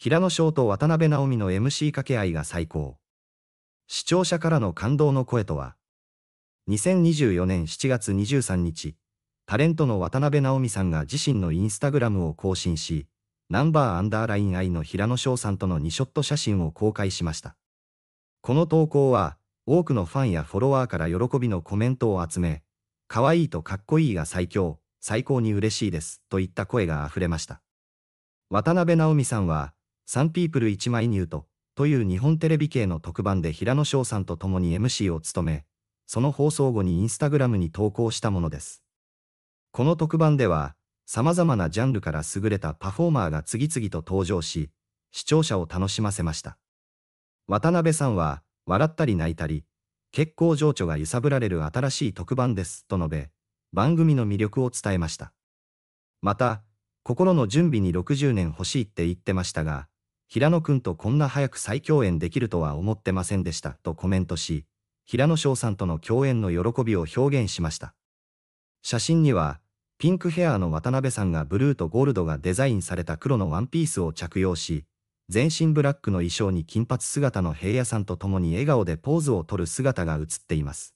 平野翔と渡辺直美の MC 掛け合いが最高。視聴者からの感動の声とは、2024年7月23日、タレントの渡辺直美さんが自身のインスタグラムを更新し、ナンバーアンダーライン愛の平野翔さんとの2ショット写真を公開しました。この投稿は、多くのファンやフォロワーから喜びのコメントを集め、可愛いとかっこいいが最強、最高に嬉しいです、といった声が溢れました。渡辺直美さんは、サンピープル一枚ニュートという日本テレビ系の特番で平野翔さんと共に MC を務め、その放送後にインスタグラムに投稿したものです。この特番では、様々なジャンルから優れたパフォーマーが次々と登場し、視聴者を楽しませました。渡辺さんは、笑ったり泣いたり、結構情緒が揺さぶられる新しい特番です、と述べ、番組の魅力を伝えました。また、心の準備に60年欲しいって言ってましたが、平野くんとこんな早く再共演できるとは思ってませんでしたとコメントし、平野翔さんとの共演の喜びを表現しました。写真には、ピンクヘアの渡辺さんがブルーとゴールドがデザインされた黒のワンピースを着用し、全身ブラックの衣装に金髪姿の平野さんと共に笑顔でポーズをとる姿が映っています。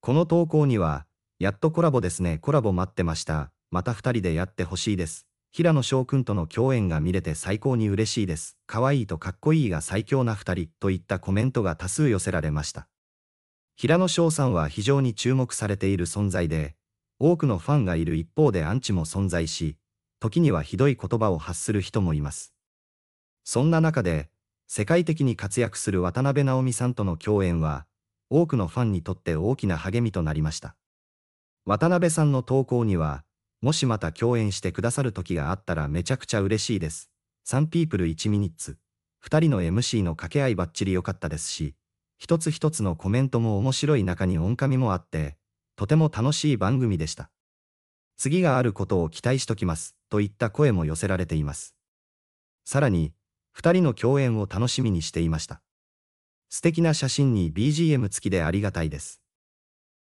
この投稿には、やっとコラボですね、コラボ待ってました。また二人でやってほしいです。平野翔くんとの共演が見れて最高に嬉しいです。可愛いとかっこいいが最強な二人といったコメントが多数寄せられました。平野翔さんは非常に注目されている存在で、多くのファンがいる一方でアンチも存在し、時にはひどい言葉を発する人もいます。そんな中で、世界的に活躍する渡辺直美さんとの共演は、多くのファンにとって大きな励みとなりました。渡辺さんの投稿には、もしまた共演してくださる時があったらめちゃくちゃ嬉しいです。サンピープル1ミニッツ。2人の MC の掛け合いバッチリ良かったですし、一つ一つのコメントも面白い中に音感もあって、とても楽しい番組でした。次があることを期待しときます、といった声も寄せられています。さらに、二人の共演を楽しみにしていました。素敵な写真に BGM 付きでありがたいです。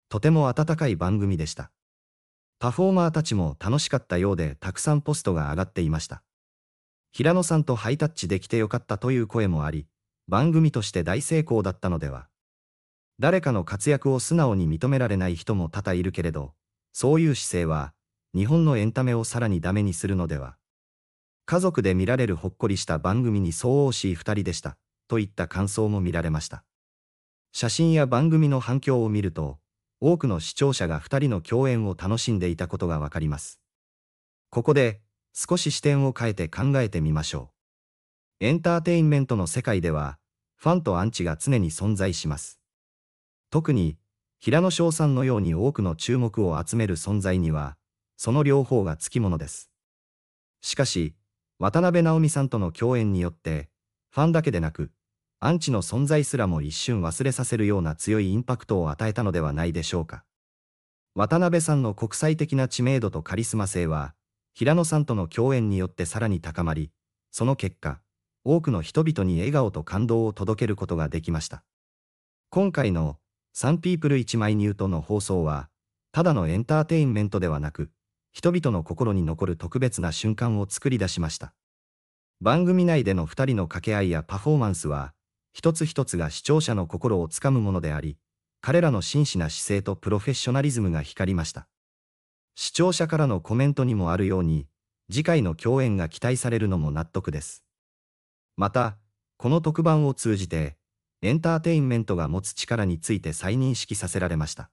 とても温かい番組でした。パフォーマーたちも楽しかったようでたくさんポストが上がっていました。平野さんとハイタッチできてよかったという声もあり、番組として大成功だったのでは。誰かの活躍を素直に認められない人も多々いるけれど、そういう姿勢は、日本のエンタメをさらにダメにするのでは。家族で見られるほっこりした番組に相応しい二人でした、といった感想も見られました。写真や番組の反響を見ると、多くの視聴者が2人の共演を楽しんでいたことがわかります。ここで、少し視点を変えて考えてみましょう。エンターテインメントの世界では、ファンとアンチが常に存在します。特に、平野翔さんのように多くの注目を集める存在には、その両方がつきものです。しかし、渡辺直美さんとの共演によって、ファンだけでなく、アンチの存在すらも一瞬忘れさせるような強いインパクトを与えたのではないでしょうか。渡辺さんの国際的な知名度とカリスマ性は、平野さんとの共演によってさらに高まり、その結果、多くの人々に笑顔と感動を届けることができました。今回のサンピープル一枚ニュートの放送は、ただのエンターテインメントではなく、人々の心に残る特別な瞬間を作り出しました。番組内での2人の掛け合いやパフォーマンスは、一つ一つが視聴者の心をつかむものであり、彼らの真摯な姿勢とプロフェッショナリズムが光りました。視聴者からのコメントにもあるように、次回の共演が期待されるのも納得です。また、この特番を通じて、エンターテインメントが持つ力について再認識させられました。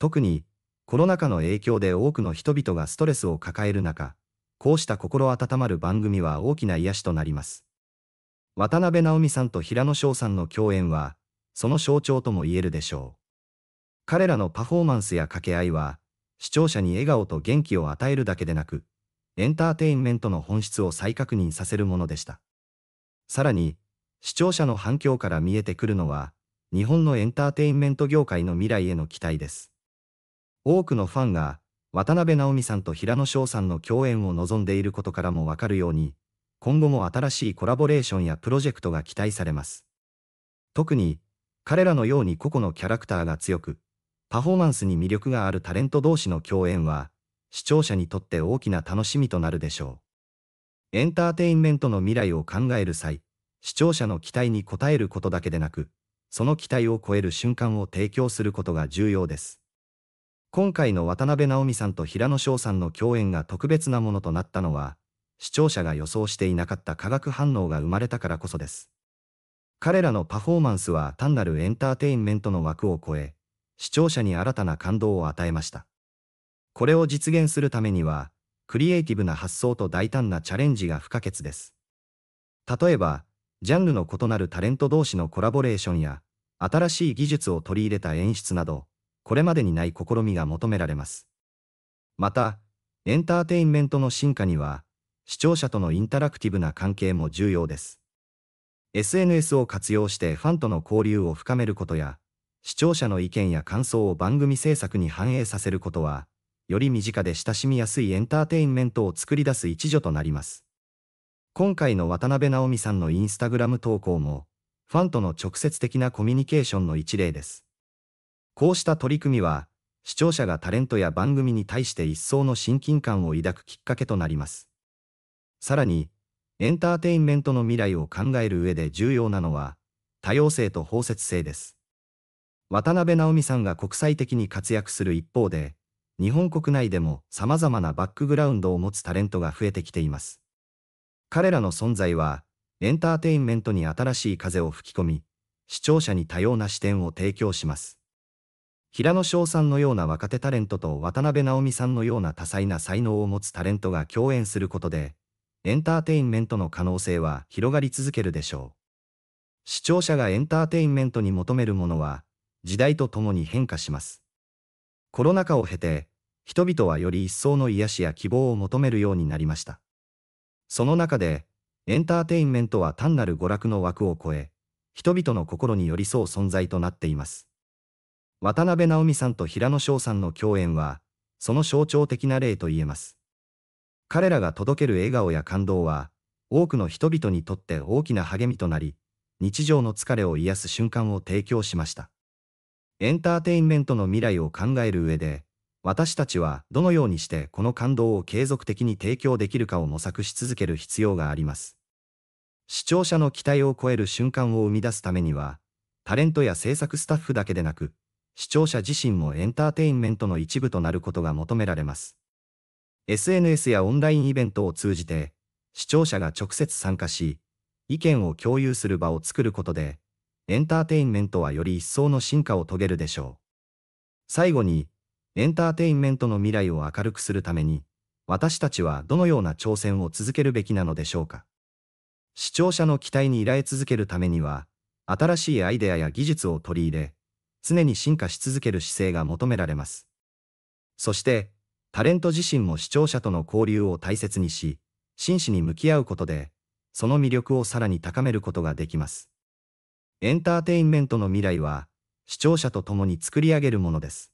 特に、コロナ禍の影響で多くの人々がストレスを抱える中、こうした心温まる番組は大きな癒しとなります。渡辺直美さんと平野翔さんの共演は、その象徴とも言えるでしょう。彼らのパフォーマンスや掛け合いは、視聴者に笑顔と元気を与えるだけでなく、エンターテインメントの本質を再確認させるものでした。さらに、視聴者の反響から見えてくるのは、日本のエンターテインメント業界の未来への期待です。多くのファンが、渡辺直美さんと平野翔さんの共演を望んでいることからもわかるように、今後も新しいコラボレーションやプロジェクトが期待されます。特に、彼らのように個々のキャラクターが強く、パフォーマンスに魅力があるタレント同士の共演は、視聴者にとって大きな楽しみとなるでしょう。エンターテインメントの未来を考える際、視聴者の期待に応えることだけでなく、その期待を超える瞬間を提供することが重要です。今回の渡辺直美さんと平野翔さんの共演が特別なものとなったのは、視聴者が予想していなかった化学反応が生まれたからこそです。彼らのパフォーマンスは単なるエンターテインメントの枠を超え、視聴者に新たな感動を与えました。これを実現するためには、クリエイティブな発想と大胆なチャレンジが不可欠です。例えば、ジャンルの異なるタレント同士のコラボレーションや、新しい技術を取り入れた演出など、これまでにない試みが求められます。また、エンターテインメントの進化には、視聴者とのインタラクティブな関係も重要です。SNS を活用してファンとの交流を深めることや、視聴者の意見や感想を番組制作に反映させることは、より身近で親しみやすいエンターテインメントを作り出す一助となります。今回の渡辺直美さんのインスタグラム投稿も、ファンとの直接的なコミュニケーションの一例です。こうした取り組みは、視聴者がタレントや番組に対して一層の親近感を抱くきっかけとなります。さらに、エンターテインメントの未来を考える上で重要なのは、多様性と包摂性です。渡辺直美さんが国際的に活躍する一方で、日本国内でも様々なバックグラウンドを持つタレントが増えてきています。彼らの存在は、エンターテインメントに新しい風を吹き込み、視聴者に多様な視点を提供します。平野翔さんのような若手タレントと渡辺直美さんのような多彩な才能を持つタレントが共演することで、エンターテインメントの可能性は広がり続けるでしょう。視聴者がエンターテインメントに求めるものは、時代とともに変化します。コロナ禍を経て、人々はより一層の癒しや希望を求めるようになりました。その中で、エンターテインメントは単なる娯楽の枠を超え、人々の心に寄り添う存在となっています。渡辺直美さんと平野翔さんの共演は、その象徴的な例と言えます。彼らが届ける笑顔や感動は、多くの人々にとって大きな励みとなり、日常の疲れを癒す瞬間を提供しました。エンターテインメントの未来を考える上で、私たちはどのようにしてこの感動を継続的に提供できるかを模索し続ける必要があります。視聴者の期待を超える瞬間を生み出すためには、タレントや制作スタッフだけでなく、視聴者自身もエンターテインメントの一部となることが求められます。SNS やオンラインイベントを通じて、視聴者が直接参加し、意見を共有する場を作ることで、エンターテインメントはより一層の進化を遂げるでしょう。最後に、エンターテインメントの未来を明るくするために、私たちはどのような挑戦を続けるべきなのでしょうか。視聴者の期待に依頼続けるためには、新しいアイデアや技術を取り入れ、常に進化し続ける姿勢が求められます。そして、タレント自身も視聴者との交流を大切にし、真摯に向き合うことで、その魅力をさらに高めることができます。エンターテインメントの未来は、視聴者と共に作り上げるものです。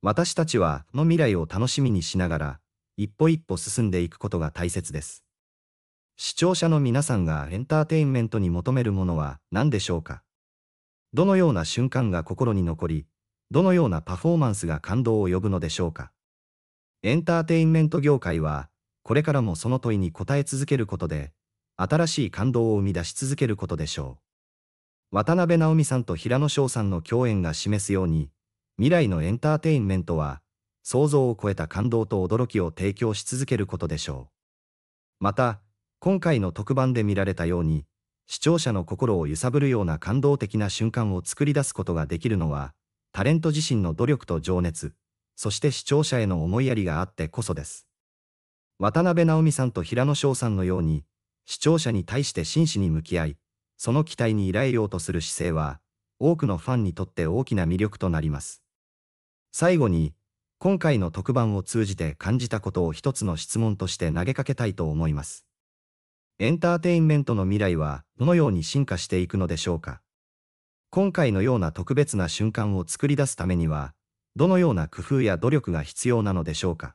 私たちは、の未来を楽しみにしながら、一歩一歩進んでいくことが大切です。視聴者の皆さんがエンターテインメントに求めるものは何でしょうかどのような瞬間が心に残り、どのようなパフォーマンスが感動を呼ぶのでしょうかエンターテインメント業界は、これからもその問いに答え続けることで、新しい感動を生み出し続けることでしょう。渡辺直美さんと平野翔さんの共演が示すように、未来のエンターテインメントは、想像を超えた感動と驚きを提供し続けることでしょう。また、今回の特番で見られたように、視聴者の心を揺さぶるような感動的な瞬間を作り出すことができるのは、タレント自身の努力と情熱、そして視聴者への思いやりがあってこそです。渡辺直美さんと平野翔さんのように、視聴者に対して真摯に向き合い、その期待に依頼ようとする姿勢は、多くのファンにとって大きな魅力となります。最後に、今回の特番を通じて感じたことを一つの質問として投げかけたいと思います。エンターテインメントの未来はどのように進化していくのでしょうか今回のような特別な瞬間を作り出すためには、どのような工夫や努力が必要なのでしょうか。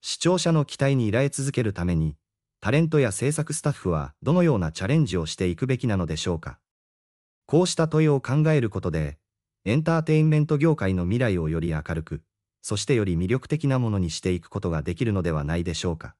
視聴者の期待に依頼続けるために、タレントや制作スタッフはどのようなチャレンジをしていくべきなのでしょうか。こうした問いを考えることで、エンターテインメント業界の未来をより明るく、そしてより魅力的なものにしていくことができるのではないでしょうか。